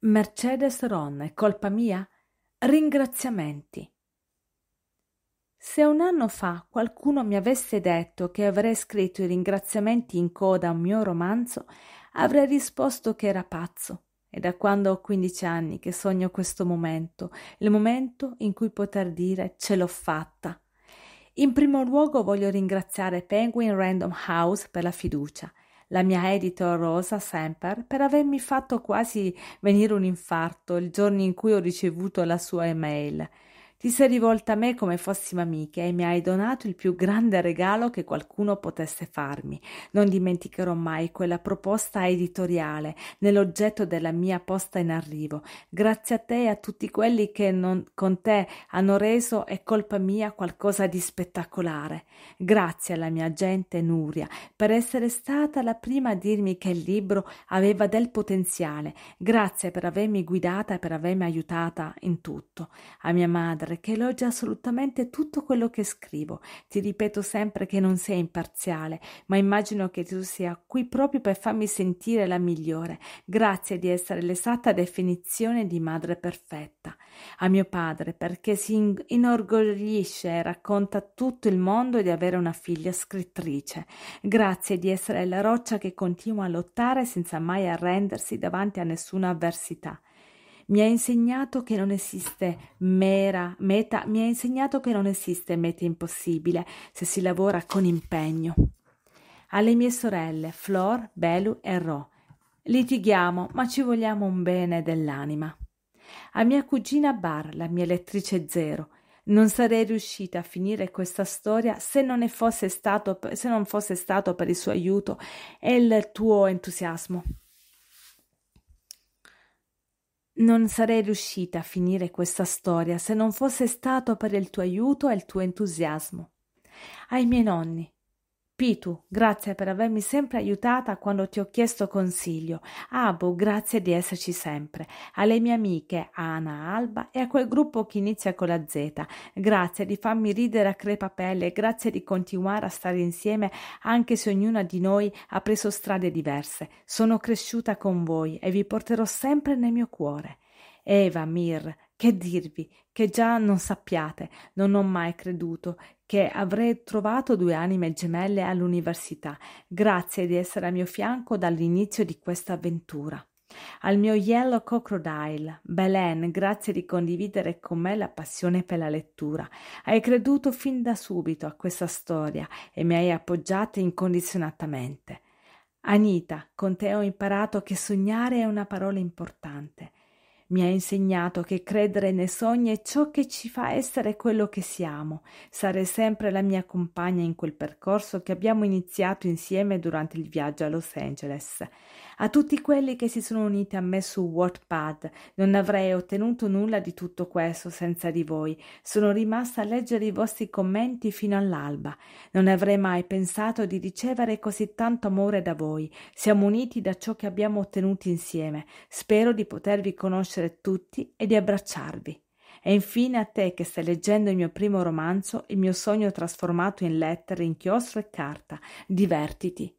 Mercedes Ron, è colpa mia? Ringraziamenti. Se un anno fa qualcuno mi avesse detto che avrei scritto i ringraziamenti in coda a un mio romanzo, avrei risposto che era pazzo. E da quando ho 15 anni che sogno questo momento, il momento in cui poter dire ce l'ho fatta. In primo luogo voglio ringraziare Penguin Random House per la fiducia la mia editor Rosa Semper, per avermi fatto quasi venire un infarto il giorno in cui ho ricevuto la sua email ti sei rivolta a me come fossimo amiche e mi hai donato il più grande regalo che qualcuno potesse farmi. Non dimenticherò mai quella proposta editoriale nell'oggetto della mia posta in arrivo. Grazie a te e a tutti quelli che non, con te hanno reso è colpa mia qualcosa di spettacolare. Grazie alla mia gente Nuria per essere stata la prima a dirmi che il libro aveva del potenziale. Grazie per avermi guidata e per avermi aiutata in tutto. A mia madre padre che elogia assolutamente tutto quello che scrivo. Ti ripeto sempre che non sei imparziale, ma immagino che tu sia qui proprio per farmi sentire la migliore. Grazie di essere l'esatta definizione di madre perfetta. A mio padre perché si inorgoglisce e racconta a tutto il mondo di avere una figlia scrittrice. Grazie di essere la roccia che continua a lottare senza mai arrendersi davanti a nessuna avversità mi ha insegnato che non esiste mera meta, mi ha insegnato che non esiste meta impossibile se si lavora con impegno. Alle mie sorelle Flor, Belu e Ro. Litighiamo, ma ci vogliamo un bene dell'anima. A mia cugina Bar, la mia lettrice zero, non sarei riuscita a finire questa storia se non, fosse stato, se non fosse stato per il suo aiuto e il tuo entusiasmo. Non sarei riuscita a finire questa storia se non fosse stato per il tuo aiuto e il tuo entusiasmo. Ai miei nonni, Pitu, grazie per avermi sempre aiutata quando ti ho chiesto consiglio. Abu, grazie di esserci sempre. Alle mie amiche, Ana, Alba e a quel gruppo che inizia con la Z. Grazie di farmi ridere a crepapelle, grazie di continuare a stare insieme anche se ognuna di noi ha preso strade diverse. Sono cresciuta con voi e vi porterò sempre nel mio cuore. Eva, Mir, che dirvi, che già non sappiate, non ho mai creduto che avrei trovato due anime gemelle all'università, grazie di essere a mio fianco dall'inizio di questa avventura. Al mio Yellow Crocodile, Belen, grazie di condividere con me la passione per la lettura. Hai creduto fin da subito a questa storia e mi hai appoggiata incondizionatamente. Anita, con te ho imparato che sognare è una parola importante. Mi ha insegnato che credere nei sogni è ciò che ci fa essere quello che siamo. Sarei sempre la mia compagna in quel percorso che abbiamo iniziato insieme durante il viaggio a Los Angeles. A tutti quelli che si sono uniti a me su Wattpad, non avrei ottenuto nulla di tutto questo senza di voi. Sono rimasta a leggere i vostri commenti fino all'alba. Non avrei mai pensato di ricevere così tanto amore da voi. Siamo uniti da ciò che abbiamo ottenuto insieme. Spero di potervi conoscere tutti e di abbracciarvi. E infine a te che stai leggendo il mio primo romanzo, il mio sogno trasformato in lettere, inchiostro e carta. Divertiti.